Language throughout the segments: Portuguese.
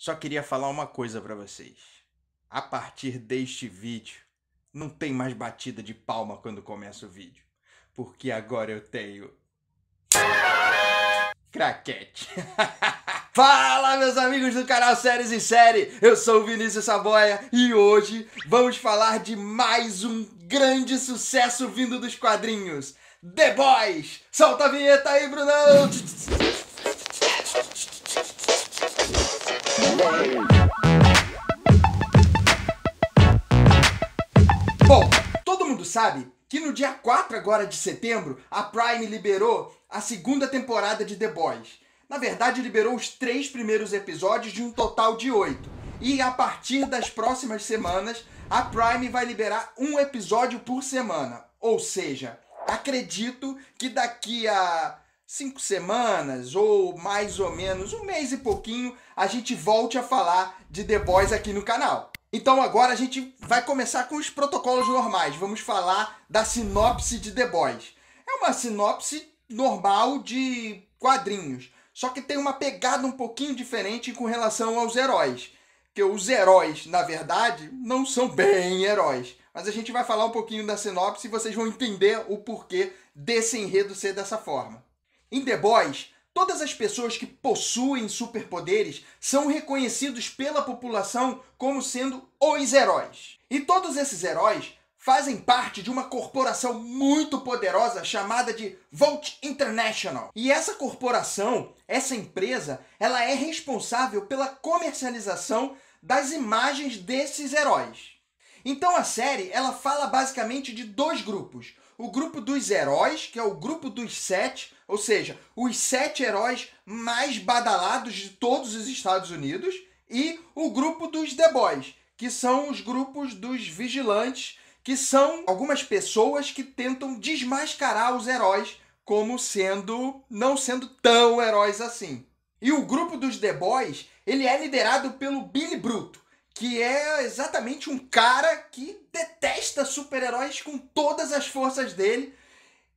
Só queria falar uma coisa para vocês. A partir deste vídeo, não tem mais batida de palma quando começa o vídeo, porque agora eu tenho craquete. Fala, meus amigos do canal Séries e Série! Eu sou o Vinícius Saboia e hoje vamos falar de mais um grande sucesso vindo dos quadrinhos: The Boys! Solta a vinheta aí, Brunão! Bom, todo mundo sabe que no dia 4 agora de setembro, a Prime liberou a segunda temporada de The Boys. Na verdade, liberou os três primeiros episódios de um total de oito. E a partir das próximas semanas, a Prime vai liberar um episódio por semana. Ou seja, acredito que daqui a cinco semanas ou mais ou menos um mês e pouquinho, a gente volte a falar de The Boys aqui no canal. Então agora a gente vai começar com os protocolos normais. Vamos falar da sinopse de The Boys. É uma sinopse normal de quadrinhos, só que tem uma pegada um pouquinho diferente com relação aos heróis. Que os heróis, na verdade, não são bem heróis. Mas a gente vai falar um pouquinho da sinopse e vocês vão entender o porquê desse enredo ser dessa forma. Em The Boys, todas as pessoas que possuem superpoderes são reconhecidos pela população como sendo os heróis. E todos esses heróis fazem parte de uma corporação muito poderosa chamada de Volt International. E essa corporação, essa empresa, ela é responsável pela comercialização das imagens desses heróis. Então a série ela fala basicamente de dois grupos. O grupo dos heróis, que é o grupo dos sete, ou seja, os sete heróis mais badalados de todos os Estados Unidos, e o grupo dos The Boys, que são os grupos dos vigilantes, que são algumas pessoas que tentam desmascarar os heróis como sendo não sendo tão heróis assim. E o grupo dos The Boys, ele é liderado pelo Billy Bruto, que é exatamente um cara que detesta super-heróis com todas as forças dele.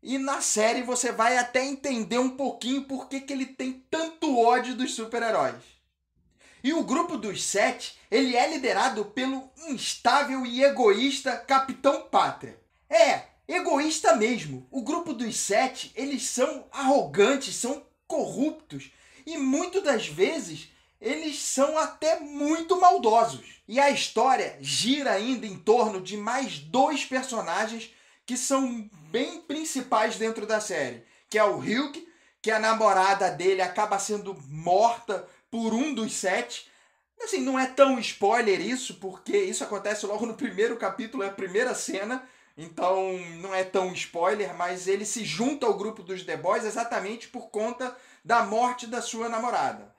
E na série você vai até entender um pouquinho por que, que ele tem tanto ódio dos super-heróis. E o grupo dos sete, ele é liderado pelo instável e egoísta Capitão Pátria. É, egoísta mesmo. O grupo dos sete, eles são arrogantes, são corruptos. E muitas das vezes eles são até muito maldosos. E a história gira ainda em torno de mais dois personagens que são bem principais dentro da série, que é o Hulk, que a namorada dele acaba sendo morta por um dos sete. Assim, não é tão spoiler isso, porque isso acontece logo no primeiro capítulo, é a primeira cena, então não é tão spoiler, mas ele se junta ao grupo dos The Boys exatamente por conta da morte da sua namorada.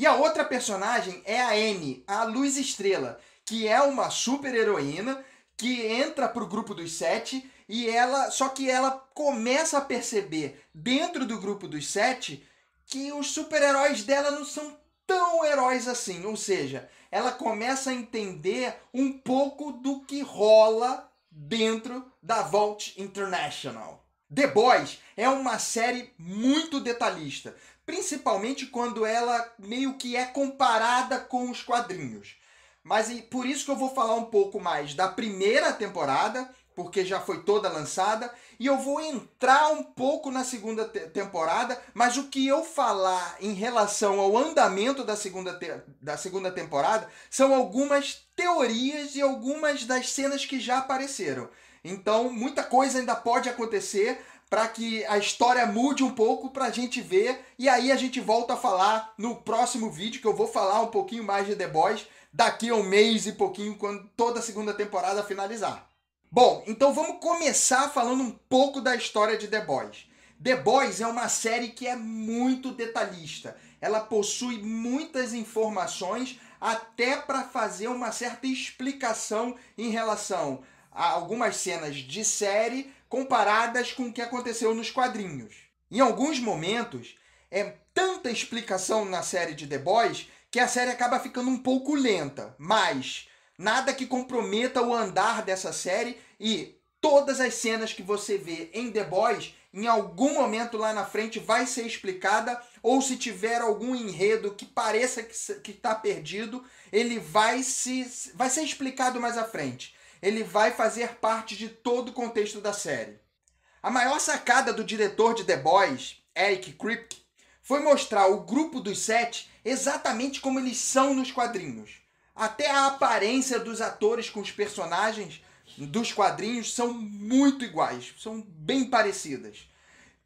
E a outra personagem é a N, a Luz Estrela, que é uma super heroína que entra pro grupo dos sete e ela. Só que ela começa a perceber dentro do grupo dos sete que os super-heróis dela não são tão heróis assim. Ou seja, ela começa a entender um pouco do que rola dentro da Vault International. The Boys é uma série muito detalhista principalmente quando ela meio que é comparada com os quadrinhos. Mas e por isso que eu vou falar um pouco mais da primeira temporada, porque já foi toda lançada, e eu vou entrar um pouco na segunda te temporada, mas o que eu falar em relação ao andamento da segunda, da segunda temporada são algumas teorias e algumas das cenas que já apareceram. Então, muita coisa ainda pode acontecer, para que a história mude um pouco para a gente ver. E aí a gente volta a falar no próximo vídeo, que eu vou falar um pouquinho mais de The Boys daqui a um mês e pouquinho, quando toda a segunda temporada finalizar. Bom, então vamos começar falando um pouco da história de The Boys. The Boys é uma série que é muito detalhista. Ela possui muitas informações até para fazer uma certa explicação em relação a algumas cenas de série, comparadas com o que aconteceu nos quadrinhos. Em alguns momentos, é tanta explicação na série de The Boys que a série acaba ficando um pouco lenta, mas nada que comprometa o andar dessa série e todas as cenas que você vê em The Boys, em algum momento lá na frente vai ser explicada, ou se tiver algum enredo que pareça que está perdido, ele vai se vai ser explicado mais à frente ele vai fazer parte de todo o contexto da série. A maior sacada do diretor de The Boys, Eric Kripke, foi mostrar o grupo dos sete exatamente como eles são nos quadrinhos. Até a aparência dos atores com os personagens dos quadrinhos são muito iguais, são bem parecidas.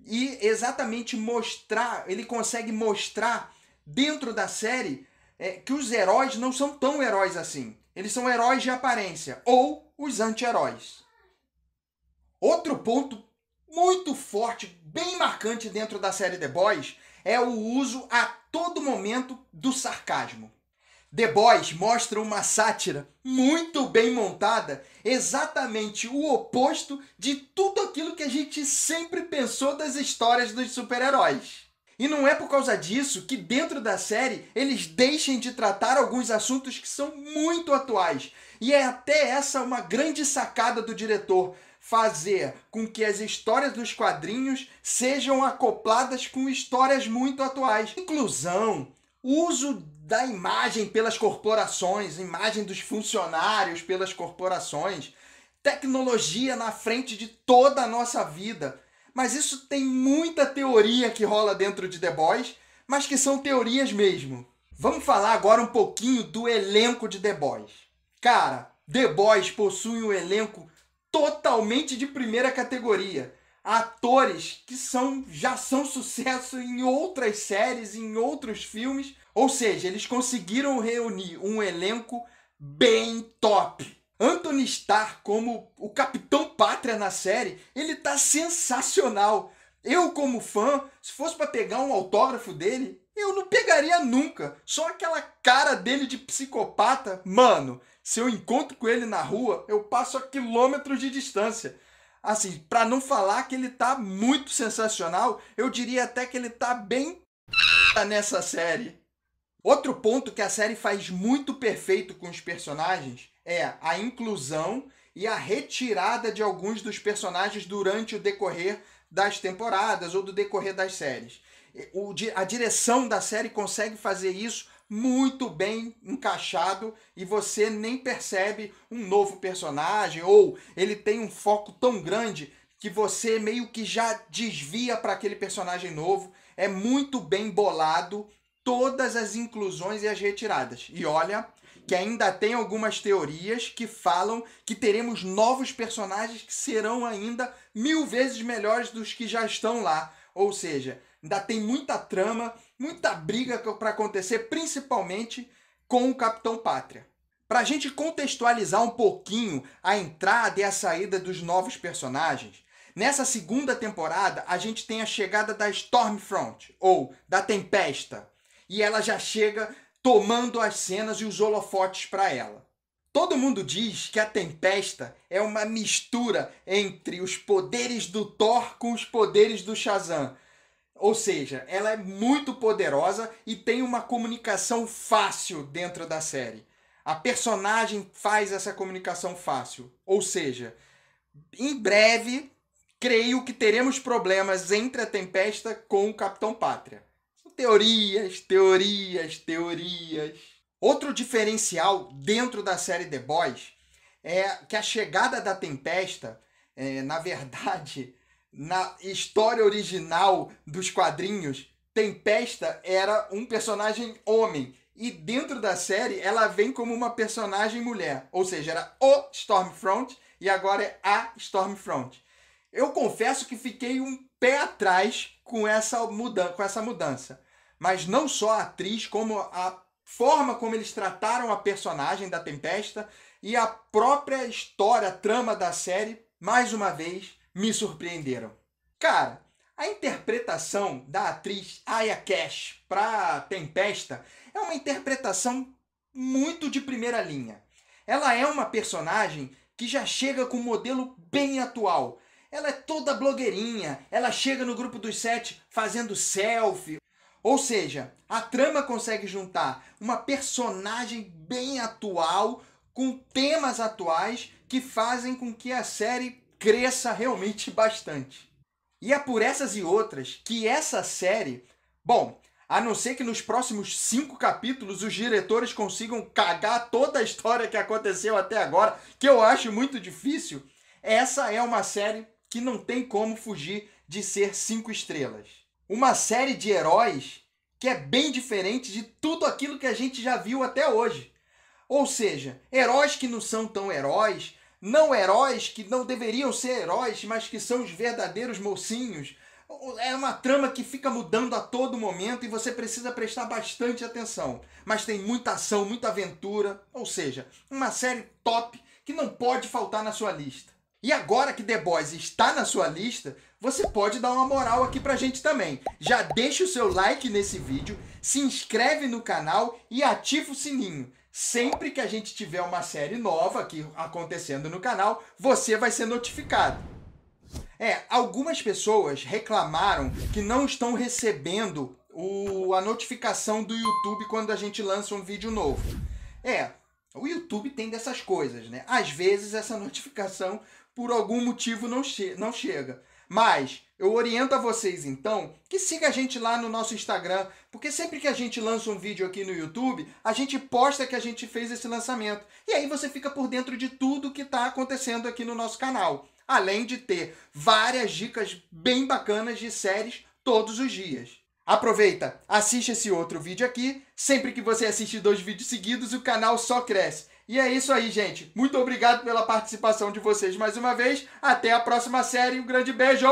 E exatamente mostrar, ele consegue mostrar dentro da série é, que os heróis não são tão heróis assim. Eles são heróis de aparência ou os anti-heróis. Outro ponto muito forte, bem marcante dentro da série The Boys é o uso a todo momento do sarcasmo. The Boys mostra uma sátira muito bem montada, exatamente o oposto de tudo aquilo que a gente sempre pensou das histórias dos super-heróis. E não é por causa disso que, dentro da série, eles deixem de tratar alguns assuntos que são muito atuais. E é até essa uma grande sacada do diretor: fazer com que as histórias dos quadrinhos sejam acopladas com histórias muito atuais. Inclusão, uso da imagem pelas corporações, imagem dos funcionários pelas corporações, tecnologia na frente de toda a nossa vida mas isso tem muita teoria que rola dentro de The Boys, mas que são teorias mesmo. Vamos falar agora um pouquinho do elenco de The Boys. Cara, The Boys possui um elenco totalmente de primeira categoria. Atores que são já são sucesso em outras séries, em outros filmes, ou seja, eles conseguiram reunir um elenco bem top. Anthony Starr como o capitão pátria na série, ele tá sensacional. Eu como fã, se fosse para pegar um autógrafo dele, eu não pegaria nunca. Só aquela cara dele de psicopata, mano. Se eu encontro com ele na rua, eu passo a quilômetros de distância. Assim, para não falar que ele tá muito sensacional, eu diria até que ele tá bem nessa série. Outro ponto que a série faz muito perfeito com os personagens é a inclusão e a retirada de alguns dos personagens durante o decorrer das temporadas ou do decorrer das séries. O, a direção da série consegue fazer isso muito bem encaixado e você nem percebe um novo personagem ou ele tem um foco tão grande que você meio que já desvia para aquele personagem novo. É muito bem bolado todas as inclusões e as retiradas. E olha, que ainda tem algumas teorias que falam que teremos novos personagens que serão ainda mil vezes melhores dos que já estão lá. Ou seja, ainda tem muita trama, muita briga para acontecer, principalmente com o Capitão Pátria. Para a gente contextualizar um pouquinho a entrada e a saída dos novos personagens, nessa segunda temporada a gente tem a chegada da Stormfront, ou da Tempesta, e ela já chega tomando as cenas e os holofotes para ela. Todo mundo diz que a Tempesta é uma mistura entre os poderes do Thor com os poderes do Shazam. Ou seja, ela é muito poderosa e tem uma comunicação fácil dentro da série. A personagem faz essa comunicação fácil. Ou seja, em breve, creio que teremos problemas entre a Tempesta com o Capitão Pátria teorias, teorias, teorias. Outro diferencial dentro da série The Boys é que a chegada da Tempesta, é, na verdade, na história original dos quadrinhos, Tempesta era um personagem homem. E dentro da série, ela vem como uma personagem mulher. Ou seja, era o Stormfront e agora é a Stormfront. Eu confesso que fiquei um pé atrás com essa, com essa mudança mas não só a atriz, como a forma como eles trataram a personagem da Tempesta e a própria história, a trama da série, mais uma vez, me surpreenderam. Cara, a interpretação da atriz Aya Cash para Tempesta é uma interpretação muito de primeira linha. Ela é uma personagem que já chega com um modelo bem atual. Ela é toda blogueirinha, ela chega no grupo dos sete fazendo selfie, ou seja, a trama consegue juntar uma personagem bem atual com temas atuais que fazem com que a série cresça realmente bastante. E é por essas e outras que essa série, bom, a não ser que nos próximos cinco capítulos os diretores consigam cagar toda a história que aconteceu até agora, que eu acho muito difícil, essa é uma série que não tem como fugir de ser cinco estrelas uma série de heróis que é bem diferente de tudo aquilo que a gente já viu até hoje. Ou seja, heróis que não são tão heróis, não heróis que não deveriam ser heróis, mas que são os verdadeiros mocinhos. É uma trama que fica mudando a todo momento e você precisa prestar bastante atenção. Mas tem muita ação, muita aventura, ou seja, uma série top que não pode faltar na sua lista. E agora que The Boys está na sua lista, você pode dar uma moral aqui pra gente também. Já deixa o seu like nesse vídeo, se inscreve no canal e ativa o sininho. Sempre que a gente tiver uma série nova aqui acontecendo no canal, você vai ser notificado. É, algumas pessoas reclamaram que não estão recebendo o, a notificação do YouTube quando a gente lança um vídeo novo. É, o YouTube tem dessas coisas, né? Às vezes essa notificação por algum motivo não, che não chega. Mas eu oriento a vocês então que siga a gente lá no nosso Instagram, porque sempre que a gente lança um vídeo aqui no YouTube, a gente posta que a gente fez esse lançamento. E aí você fica por dentro de tudo que está acontecendo aqui no nosso canal. Além de ter várias dicas bem bacanas de séries todos os dias. Aproveita, assiste esse outro vídeo aqui. Sempre que você assiste dois vídeos seguidos, o canal só cresce. E é isso aí, gente. Muito obrigado pela participação de vocês mais uma vez. Até a próxima série. Um grande beijo.